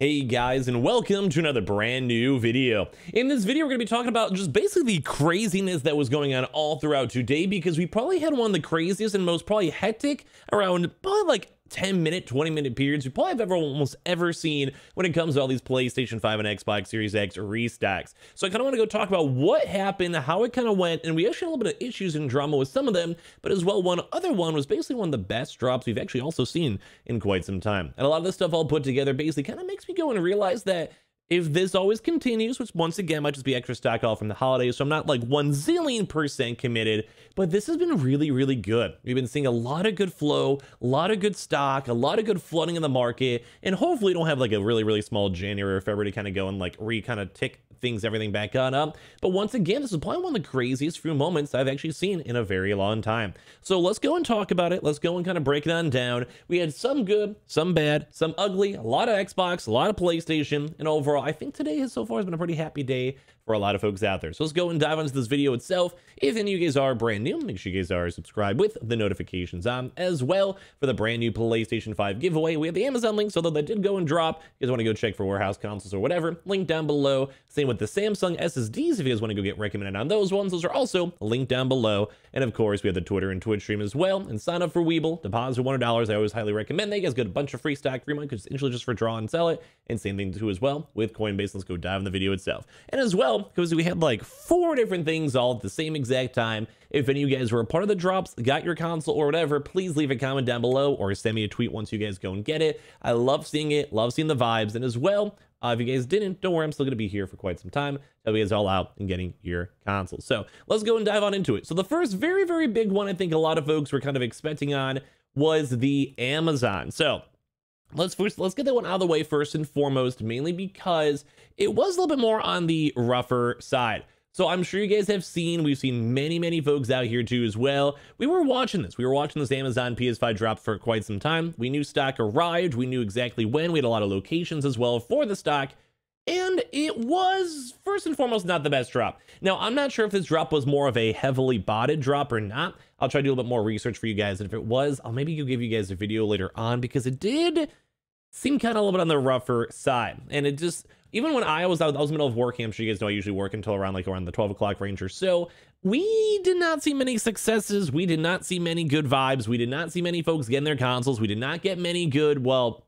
Hey guys and welcome to another brand new video. In this video we're going to be talking about just basically the craziness that was going on all throughout today because we probably had one of the craziest and most probably hectic around probably like 10 minute, 20 minute periods we probably have ever almost ever seen when it comes to all these PlayStation 5 and Xbox Series X restocks. So I kind of want to go talk about what happened, how it kind of went, and we actually had a little bit of issues and drama with some of them, but as well, one other one was basically one of the best drops we've actually also seen in quite some time. And a lot of this stuff all put together basically kind of makes me go and realize that if this always continues, which once again might just be extra stock all from the holidays, so I'm not like one zillion percent committed, but this has been really, really good. We've been seeing a lot of good flow, a lot of good stock, a lot of good flooding in the market, and hopefully don't have like a really, really small January or February to kind of go and like re kind of tick things everything back on up. But once again, this is probably one of the craziest few moments I've actually seen in a very long time. So let's go and talk about it. Let's go and kind of break it on down. We had some good, some bad, some ugly, a lot of Xbox, a lot of PlayStation, and overall, I think today has so far has been a pretty happy day for a lot of folks out there. So let's go and dive into this video itself. If any of you guys are brand new, make sure you guys are subscribed with the notifications on as well for the brand new PlayStation 5 giveaway. We have the Amazon link, so though that did go and drop, you guys want to go check for warehouse consoles or whatever, link down below. Same with the Samsung SSDs if you guys want to go get recommended on those ones. Those are also linked down below. And of course, we have the Twitter and Twitch stream as well. And sign up for Weeble. Deposit $100. I always highly recommend that. You guys get a bunch of free stack free money because it's just for draw and sell it. And same thing too as well with Coinbase. Let's go dive in the video itself. And as well, because we had like four different things all at the same exact time. If any of you guys were a part of the drops, got your console or whatever, please leave a comment down below or send me a tweet once you guys go and get it. I love seeing it, love seeing the vibes. And as well, uh, if you guys didn't, don't worry, I'm still going to be here for quite some time Help you guys all out and getting your console. So let's go and dive on into it. So the first very, very big one I think a lot of folks were kind of expecting on was the Amazon. So let's first let's get that one out of the way first and foremost, mainly because it was a little bit more on the rougher side. So I'm sure you guys have seen, we've seen many, many folks out here too as well. We were watching this. We were watching this Amazon PS5 drop for quite some time. We knew stock arrived. We knew exactly when. We had a lot of locations as well for the stock. And it was, first and foremost, not the best drop. Now, I'm not sure if this drop was more of a heavily botted drop or not. I'll try to do a little bit more research for you guys. And if it was, I'll maybe give you guys a video later on because it did seem kind of a little bit on the rougher side. And it just even when I was out, I was middle of war camp. So you guys know I usually work until around like around the 12 o'clock range or so. We did not see many successes. We did not see many good vibes. We did not see many folks getting their consoles. We did not get many good, well,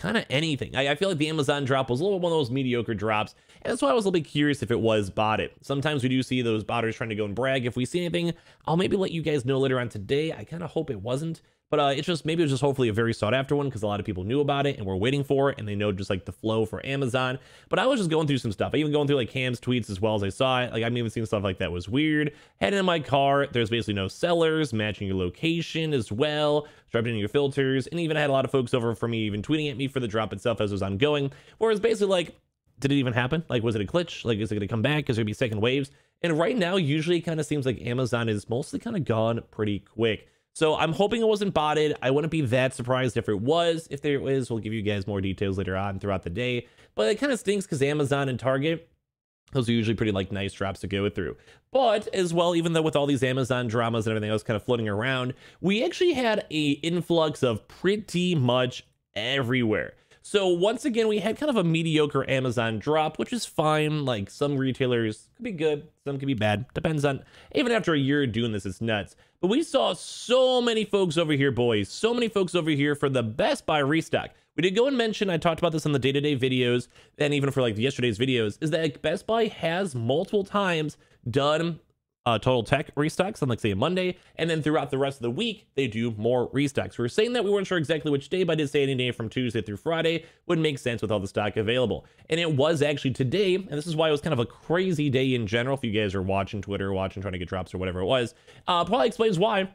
kind of anything. I, I, feel like the Amazon drop was a little one of those mediocre drops. And that's why I was a little bit curious if it was botted. Sometimes we do see those botters trying to go and brag. If we see anything, I'll maybe let you guys know later on today. I kind of hope it wasn't. But uh, it's just maybe it was just hopefully a very sought after one because a lot of people knew about it and were waiting for it and they know just like the flow for Amazon. But I was just going through some stuff. I even going through like Cam's tweets as well as I saw it. Like I'm even seeing stuff like that was weird. Heading in my car, there's basically no sellers, matching your location as well, dropping in your filters, and even had a lot of folks over for me even tweeting at me for the drop itself as it was ongoing. Whereas basically like, did it even happen? Like, was it a glitch? Like, is it going to come back? Is there going to be second waves? And right now, usually it kind of seems like Amazon is mostly kind of gone pretty quick. So I'm hoping it wasn't botted. I wouldn't be that surprised if it was. If there is, we'll give you guys more details later on throughout the day. But it kind of stinks because Amazon and Target, those are usually pretty like nice drops to go through. But as well, even though with all these Amazon dramas and everything else kind of floating around, we actually had a influx of pretty much everywhere. So once again, we had kind of a mediocre Amazon drop, which is fine. Like some retailers could be good, some could be bad. Depends on, even after a year doing this, it's nuts. But we saw so many folks over here, boys. So many folks over here for the Best Buy restock. We did go and mention, I talked about this on the day-to-day -day videos, and even for like yesterday's videos, is that Best Buy has multiple times done uh, Total Tech restocks on, like, say, Monday. And then throughout the rest of the week, they do more restocks. We are saying that we weren't sure exactly which day, but I did say any day from Tuesday through Friday would make sense with all the stock available. And it was actually today, and this is why it was kind of a crazy day in general. If you guys are watching Twitter, watching, trying to get drops or whatever it was, uh, probably explains why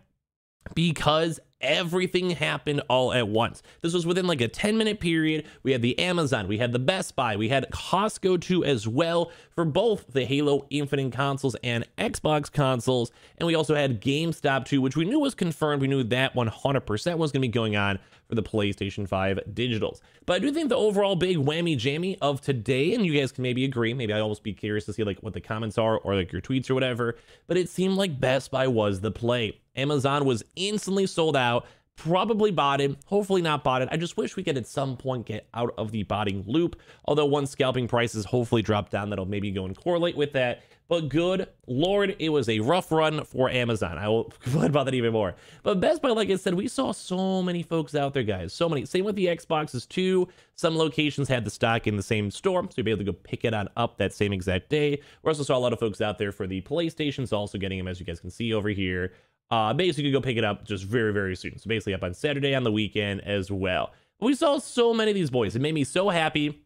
because everything happened all at once. This was within like a 10 minute period. We had the Amazon, we had the Best Buy, we had Costco too as well for both the Halo Infinite consoles and Xbox consoles. And we also had GameStop too, which we knew was confirmed. We knew that 100% was going to be going on for the PlayStation 5 digitals. But I do think the overall big whammy jammy of today, and you guys can maybe agree, maybe I almost be curious to see like what the comments are or like your tweets or whatever, but it seemed like Best Buy was the play. Amazon was instantly sold out, probably bought it. hopefully not bought it. I just wish we could at some point get out of the botting loop. Although once scalping prices hopefully drop down, that'll maybe go and correlate with that. But good lord, it was a rough run for Amazon. I will complain about that even more. But Best Buy, like I said, we saw so many folks out there, guys. So many. Same with the Xboxes too. Some locations had the stock in the same store, so you would be able to go pick it on up that same exact day. We also saw a lot of folks out there for the PlayStations, also getting them, as you guys can see over here. Uh, basically, you can go pick it up just very, very soon. So basically up on Saturday on the weekend as well. We saw so many of these boys. It made me so happy.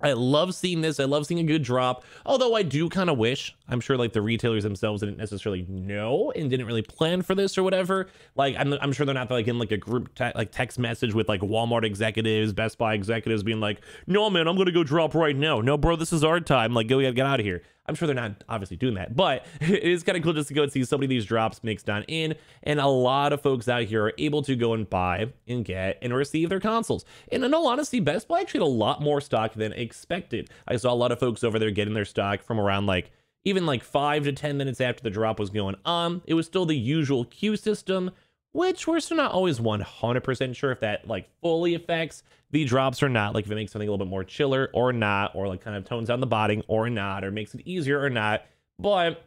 I love seeing this. I love seeing a good drop. Although I do kind of wish, I'm sure like the retailers themselves didn't necessarily know and didn't really plan for this or whatever. Like I'm, I'm sure they're not like in like a group te like text message with like Walmart executives, Best Buy executives being like, no man, I'm going to go drop right now. No, bro, this is our time. Like go get, get out of here. I'm sure they're not obviously doing that, but it is kind of cool just to go and see so many of these drops mixed on in. And a lot of folks out here are able to go and buy and get and receive their consoles. And in all honesty, Best Buy actually had a lot more stock than expected. I saw a lot of folks over there getting their stock from around like even like five to 10 minutes after the drop was going on. It was still the usual queue system which we're still not always 100% sure if that like fully affects the drops or not, like if it makes something a little bit more chiller or not, or like kind of tones down the botting or not, or makes it easier or not. But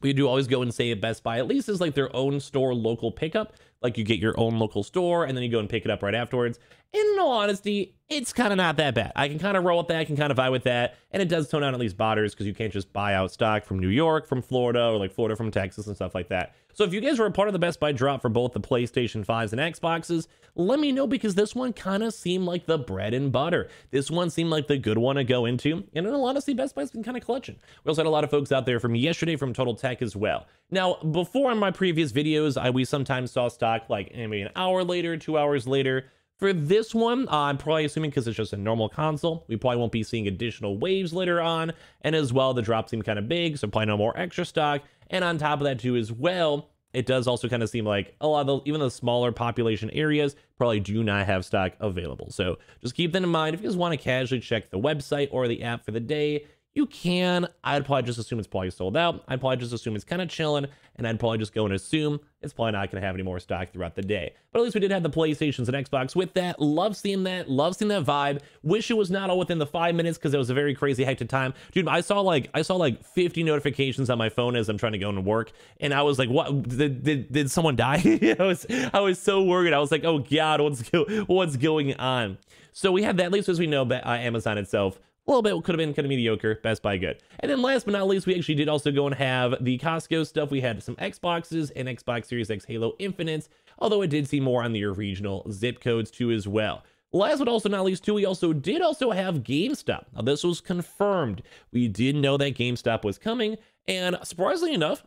we do always go and say at Best Buy at least is like their own store local pickup. Like you get your own local store and then you go and pick it up right afterwards. And in all honesty, it's kind of not that bad. I can kind of roll with that. I can kind of vibe with that. And it does tone down at least botters because you can't just buy out stock from New York, from Florida, or like Florida from Texas and stuff like that. So if you guys were a part of the Best Buy drop for both the PlayStation 5s and Xboxes, let me know because this one kind of seemed like the bread and butter. This one seemed like the good one to go into. And in all honesty, Best Buy's been kind of clutching. We also had a lot of folks out there from yesterday from Total Tech as well. Now, before in my previous videos, I we sometimes saw stock like maybe an hour later, two hours later, for this one, uh, I'm probably assuming because it's just a normal console, we probably won't be seeing additional waves later on, and as well, the drop seemed kind of big, so probably no more extra stock, and on top of that too as well, it does also kind of seem like a lot of the, even the smaller population areas probably do not have stock available. So just keep that in mind. If you guys want to casually check the website or the app for the day, you can. I'd probably just assume it's probably sold out. I'd probably just assume it's kind of chilling, and I'd probably just go and assume it's probably not going to have any more stock throughout the day. But at least we did have the PlayStations and Xbox with that. Love seeing that. Love seeing that vibe. Wish it was not all within the five minutes because it was a very crazy hectic time. Dude, I saw like I saw like 50 notifications on my phone as I'm trying to go into work, and I was like, "What? Did did, did someone die?" I was I was so worried. I was like, "Oh God, what's go- what's going on?" So we have that. At least as we know, uh, Amazon itself a little bit could have been kind of mediocre, Best Buy good. And then last but not least, we actually did also go and have the Costco stuff. We had some Xboxes and Xbox Series X Halo Infinites, although I did see more on the regional zip codes too as well. Last but also not least, too, we also did also have GameStop. Now, this was confirmed. We did know that GameStop was coming, and surprisingly enough,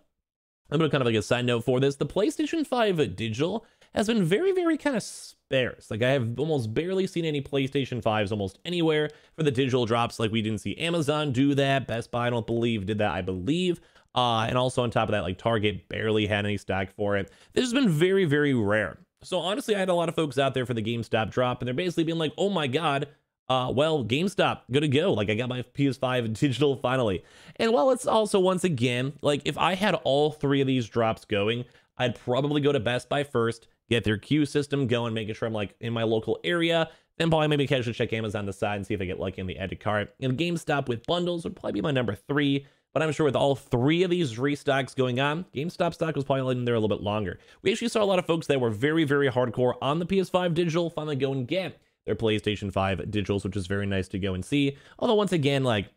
I'm going to kind of like a side note for this. The PlayStation 5 digital has been very, very kind of sparse. Like I have almost barely seen any PlayStation 5s almost anywhere for the digital drops. Like we didn't see Amazon do that. Best Buy, I don't believe, did that, I believe. Uh, and also on top of that, like Target barely had any stock for it. This has been very, very rare. So honestly, I had a lot of folks out there for the GameStop drop, and they're basically being like, oh my God, uh, well, GameStop, good to go. Like, I got my PS5 digital finally. And while it's also, once again, like, if I had all three of these drops going, I'd probably go to Best Buy first, get their queue system going, making sure I'm like in my local area. Then probably maybe casually check Amazon the side and see if I get lucky in the edit cart. And GameStop with bundles would probably be my number three. But I'm sure with all three of these restocks going on, GameStop stock was probably in there a little bit longer. We actually saw a lot of folks that were very, very hardcore on the PS5 digital finally go and get their PlayStation 5 digitals, which is very nice to go and see. Although once again, like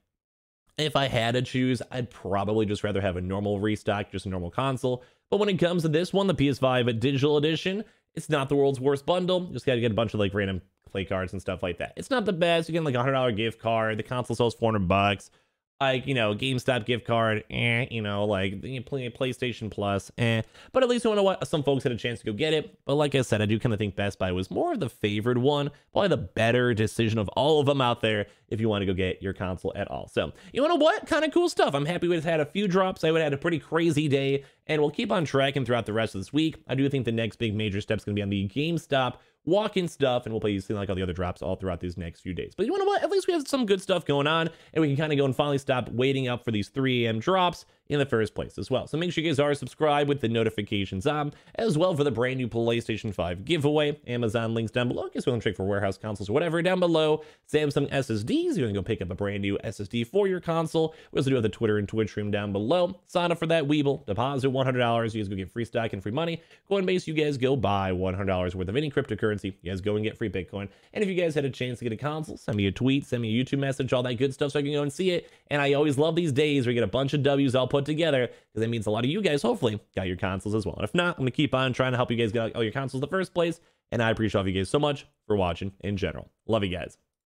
if I had to choose, I'd probably just rather have a normal restock, just a normal console. But when it comes to this one, the PS5 Digital Edition, it's not the world's worst bundle. You just got to get a bunch of like random play cards and stuff like that. It's not the best. You get like a $100 gift card. The console sells 400 bucks like you know GameStop gift card, eh, you know like PlayStation Plus, eh. But at least you know what some folks had a chance to go get it. But like I said, I do kind of think Best Buy was more of the favored one, probably the better decision of all of them out there if you want to go get your console at all. So you know what kind of cool stuff. I'm happy we've had a few drops. I would had a pretty crazy day, and we'll keep on tracking throughout the rest of this week. I do think the next big major step is going to be on the GameStop walking stuff, and we'll play something like all the other drops all throughout these next few days. But you know what? At least we have some good stuff going on, and we can kind of go and finally stop waiting up for these 3 a.m. drops in the first place as well. So make sure you guys are subscribed with the notifications on, as well for the brand new PlayStation 5 giveaway. Amazon links down below. Guess we gonna check for warehouse consoles or whatever down below. Samsung SSDs. You're going to go pick up a brand new SSD for your console. We also do have the Twitter and Twitch stream down below. Sign up for that Weeble. Deposit $100. You guys go get free stock and free money. Coinbase, you guys go buy $100 worth of any cryptocurrency. You guys go and get free Bitcoin. And if you guys had a chance to get a console, send me a tweet, send me a YouTube message, all that good stuff so I can go and see it. And I always love these days where you get a bunch of W's. I'll put put together because that means a lot of you guys hopefully got your consoles as well. And if not, I'm going to keep on trying to help you guys get all your consoles in the first place. And I appreciate all of you guys so much for watching in general. Love you guys.